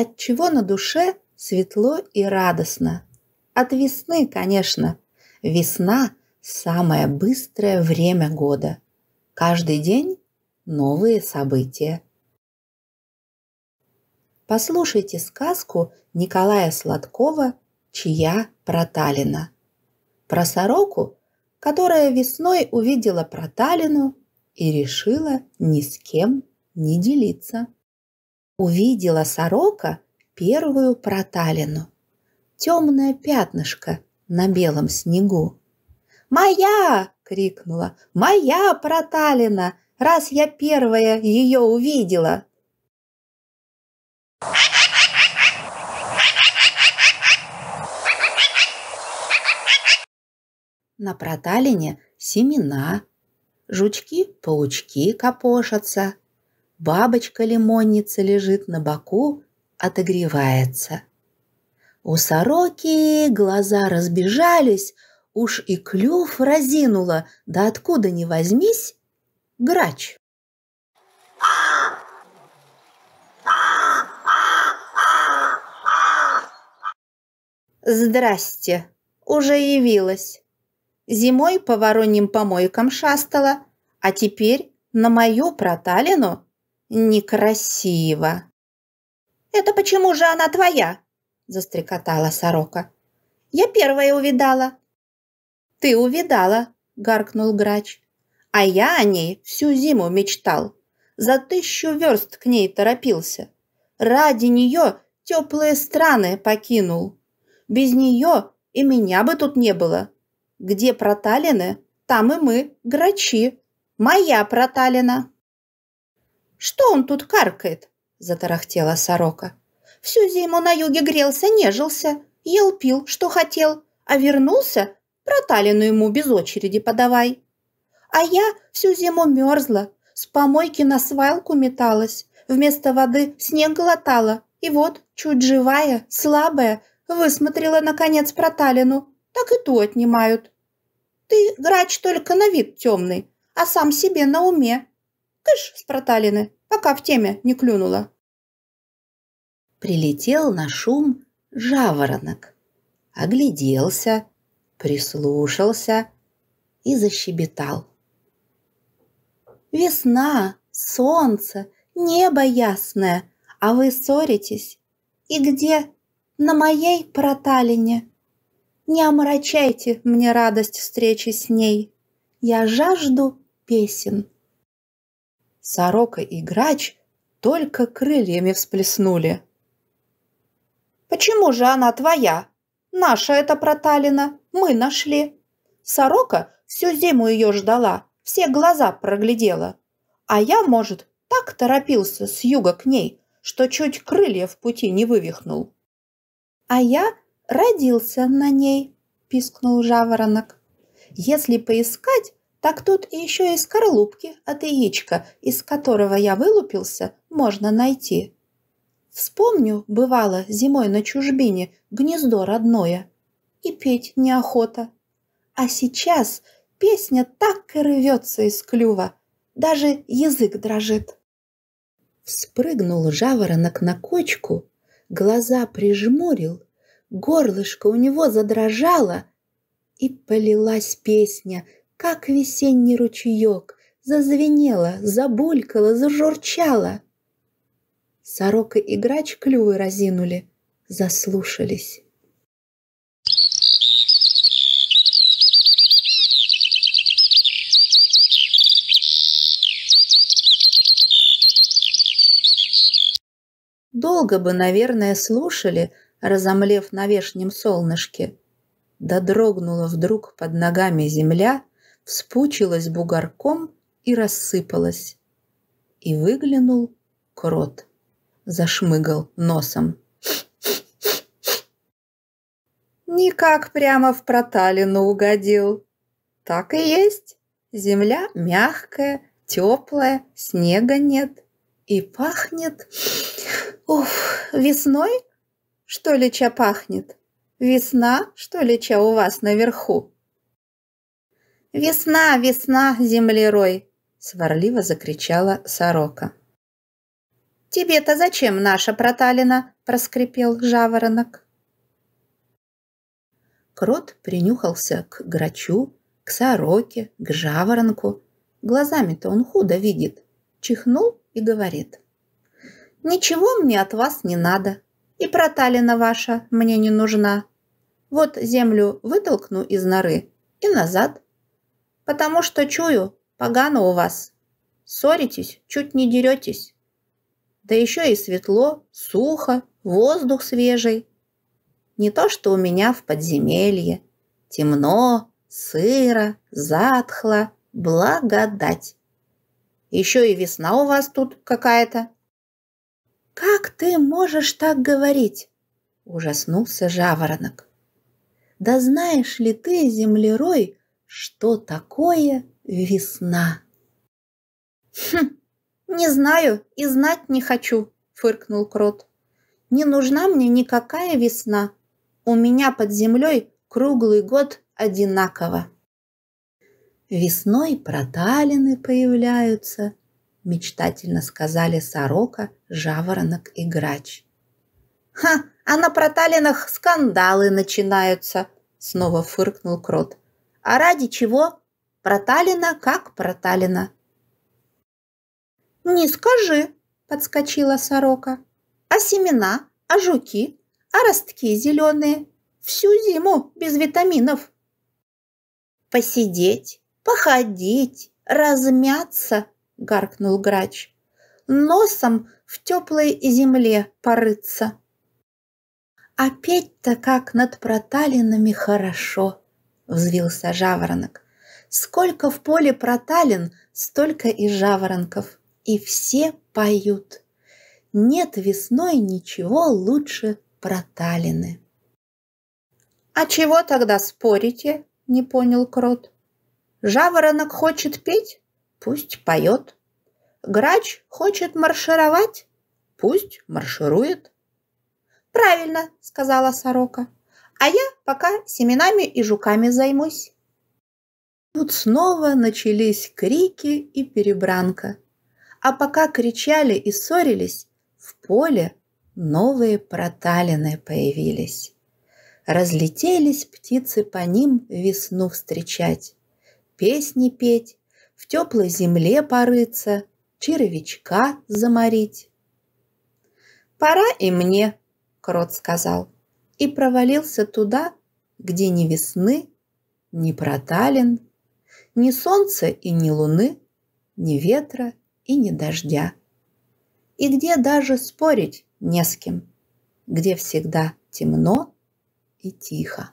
отчего на душе светло и радостно. От весны, конечно. Весна – самое быстрое время года. Каждый день – новые события. Послушайте сказку Николая Сладкова «Чья проталина». Про сороку, которая весной увидела проталину и решила ни с кем не делиться увидела сорока первую проталину. Темное пятнышко на белом снегу. «Моя!» — крикнула. «Моя проталина! Раз я первая ее увидела!» На проталине семена, жучки-паучки копошатся, Бабочка-лимонница лежит на боку, отогревается. У сороки глаза разбежались, уж и клюв разинула, да откуда ни возьмись, грач. Здрасте, уже явилась. Зимой по вороньим помойкам шастала, а теперь на мою проталину – некрасиво. «Это почему же она твоя?» – застрекотала сорока. «Я первая увидала». «Ты увидала», – гаркнул грач. «А я о ней всю зиму мечтал. За тысячу верст к ней торопился. Ради нее теплые страны покинул. Без нее и меня бы тут не было. Где проталины, там и мы, грачи. Моя проталина». Что он тут каркает?» – затарахтела сорока. «Всю зиму на юге грелся, нежился, ел, пил, что хотел, а вернулся – проталину ему без очереди подавай. А я всю зиму мерзла, с помойки на свалку металась, вместо воды снег глотала, и вот, чуть живая, слабая, высмотрела, наконец, проталину, так и ту отнимают. Ты, грач, только на вид темный, а сам себе на уме. Кыш с проталины, пока в теме не клюнула. Прилетел на шум жаворонок. Огляделся, прислушался и защебетал. «Весна, солнце, небо ясное, а вы ссоритесь. И где? На моей проталине. Не омрачайте мне радость встречи с ней. Я жажду песен». Сорока и Грач только крыльями всплеснули. «Почему же она твоя? Наша это проталина, мы нашли. Сорока всю зиму ее ждала, все глаза проглядела. А я, может, так торопился с юга к ней, что чуть крылья в пути не вывихнул». «А я родился на ней», – пискнул жаворонок. «Если поискать, так тут еще и скорлупки от яичка, из которого я вылупился, можно найти. Вспомню, бывало, зимой на чужбине, гнездо родное. И петь неохота. А сейчас песня так и рвется из клюва. Даже язык дрожит. Вспрыгнул жаворонок на кочку, глаза прижмурил, горлышко у него задрожало, и полилась песня — как весенний ручеек, зазвенела, забулькало, зажурчало. Сорока и грач клювы разинули, заслушались. Долго бы, наверное, слушали, разомлев на вешнем солнышке. Да дрогнула вдруг под ногами земля, вспучилась бугорком и рассыпалась. И выглянул крот. Зашмыгал носом. Никак прямо в проталину угодил. Так и есть. Земля мягкая, теплая, снега нет. И пахнет... Уф, весной, что ли, ча пахнет? Весна, что ли, ча у вас наверху? «Весна, весна, землерой!» – сварливо закричала сорока. «Тебе-то зачем наша проталина?» – проскрипел жаворонок. Крот принюхался к грачу, к сороке, к жаворонку. Глазами-то он худо видит. Чихнул и говорит. «Ничего мне от вас не надо, и проталина ваша мне не нужна. Вот землю вытолкну из норы и назад потому что чую, погано у вас. Ссоритесь, чуть не деретесь. Да еще и светло, сухо, воздух свежий. Не то, что у меня в подземелье. Темно, сыро, затхло, благодать. Еще и весна у вас тут какая-то. Как ты можешь так говорить? Ужаснулся жаворонок. Да знаешь ли ты, землерой, что такое весна. «Хм, не знаю и знать не хочу», — фыркнул Крот. «Не нужна мне никакая весна. У меня под землей круглый год одинаково». «Весной проталины появляются», — мечтательно сказали сорока, жаворонок и грач. «Ха, а на проталинах скандалы начинаются», — снова фыркнул Крот. А ради чего? Проталина как проталина. «Не скажи!» – подскочила сорока. «А семена? А жуки? А ростки зеленые? Всю зиму без витаминов!» «Посидеть, походить, размяться!» – гаркнул грач. «Носом в теплой земле порыться А петь Опять-то как над проталинами хорошо взвился жаворонок. Сколько в поле проталин, столько и жаворонков, и все поют. Нет весной ничего лучше проталины. «А чего тогда спорите?» – не понял крот. «Жаворонок хочет петь? Пусть поет. Грач хочет маршировать? Пусть марширует». «Правильно!» – сказала сорока а я пока семенами и жуками займусь. Тут снова начались крики и перебранка. А пока кричали и ссорились, в поле новые проталины появились. Разлетелись птицы по ним весну встречать, песни петь, в теплой земле порыться, червячка заморить. «Пора и мне», — крот сказал. — и провалился туда, где ни весны, ни проталин, ни солнца и ни луны, ни ветра и ни дождя. И где даже спорить не с кем, где всегда темно и тихо.